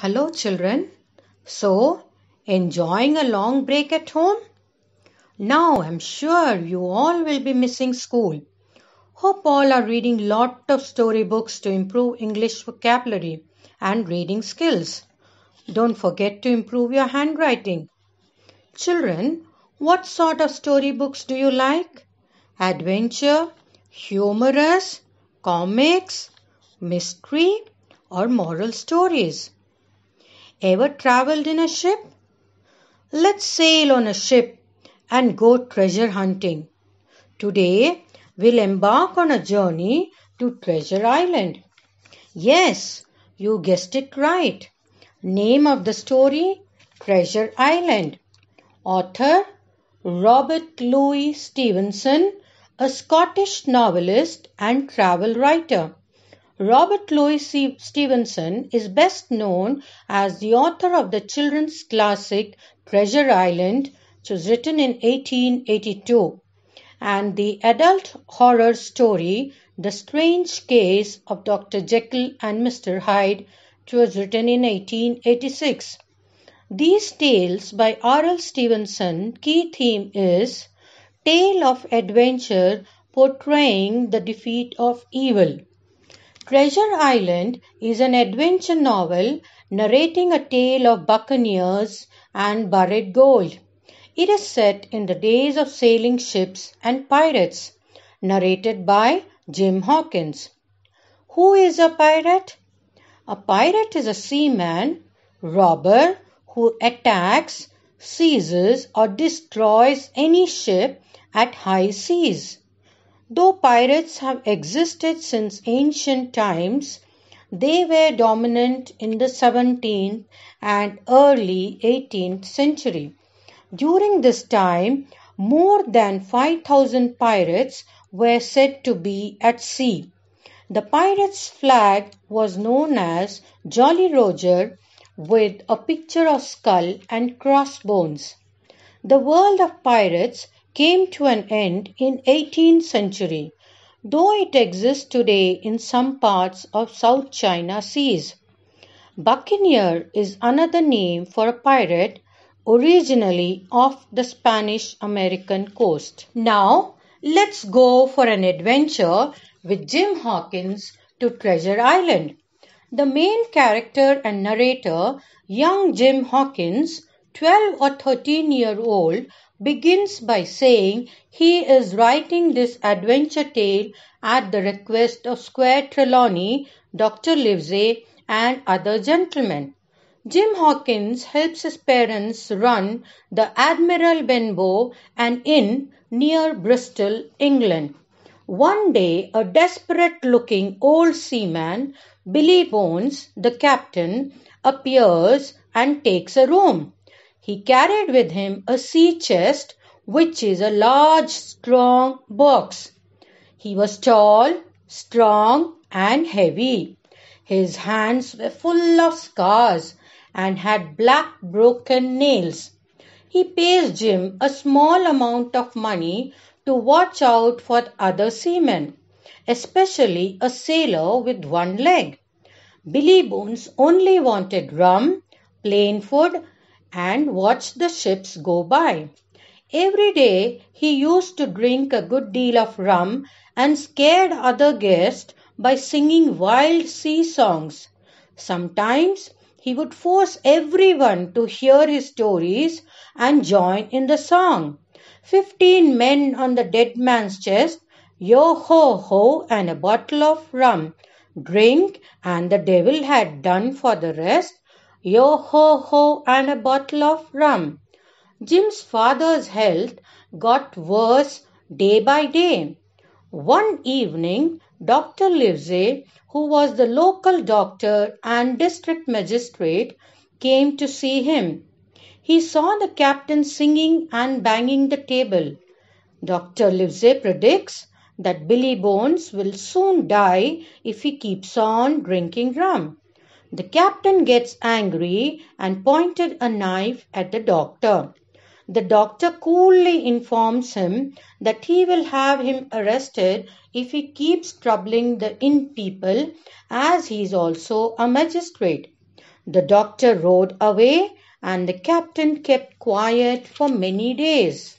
Hello, children. So, enjoying a long break at home? Now, I'm sure you all will be missing school. Hope all are reading lot of storybooks to improve English vocabulary and reading skills. Don't forget to improve your handwriting. Children, what sort of storybooks do you like? Adventure, humorous, comics, mystery, or moral stories? Ever traveled in a ship? Let's sail on a ship and go treasure hunting. Today, we'll embark on a journey to Treasure Island. Yes, you guessed it right. Name of the story Treasure Island. Author Robert Louis Stevenson, a Scottish novelist and travel writer. Robert Louis Stevenson is best known as the author of the children's classic Treasure Island, which was written in 1882, and the adult horror story The Strange Case of Dr. Jekyll and Mr. Hyde, which was written in 1886. These tales by R.L. Stevenson key theme is tale of adventure portraying the defeat of evil. Treasure Island is an adventure novel narrating a tale of buccaneers and buried gold. It is set in the days of sailing ships and pirates, narrated by Jim Hawkins. Who is a pirate? A pirate is a seaman, robber, who attacks, seizes, or destroys any ship at high seas. Though pirates have existed since ancient times, they were dominant in the 17th and early 18th century. During this time, more than 5,000 pirates were said to be at sea. The pirate's flag was known as Jolly Roger with a picture of skull and crossbones. The world of pirates came to an end in 18th century, though it exists today in some parts of South China Seas. Buccaneer is another name for a pirate originally off the Spanish American coast. Now, let's go for an adventure with Jim Hawkins to Treasure Island. The main character and narrator, young Jim Hawkins, 12 or 13 year old, begins by saying he is writing this adventure tale at the request of Squire Trelawney, Dr. Livesey, and other gentlemen. Jim Hawkins helps his parents run the Admiral Benbow, an inn near Bristol, England. One day, a desperate looking old seaman, Billy Bones, the captain, appears and takes a room. He carried with him a sea chest, which is a large, strong box. He was tall, strong, and heavy. His hands were full of scars and had black, broken nails. He pays Jim a small amount of money to watch out for other seamen, especially a sailor with one leg. Billy Bones only wanted rum, plain food, and watched the ships go by. Every day he used to drink a good deal of rum and scared other guests by singing wild sea songs. Sometimes he would force everyone to hear his stories and join in the song. Fifteen men on the dead man's chest, yo ho ho, and a bottle of rum. Drink, and the devil had done for the rest, Yo ho ho and a bottle of rum. Jim's father's health got worse day by day. One evening, Dr. Livesey, who was the local doctor and district magistrate, came to see him. He saw the captain singing and banging the table. Dr. Livesey predicts that Billy Bones will soon die if he keeps on drinking rum. The captain gets angry and pointed a knife at the doctor. The doctor coolly informs him that he will have him arrested if he keeps troubling the inn people, as he is also a magistrate. The doctor rode away, and the captain kept quiet for many days.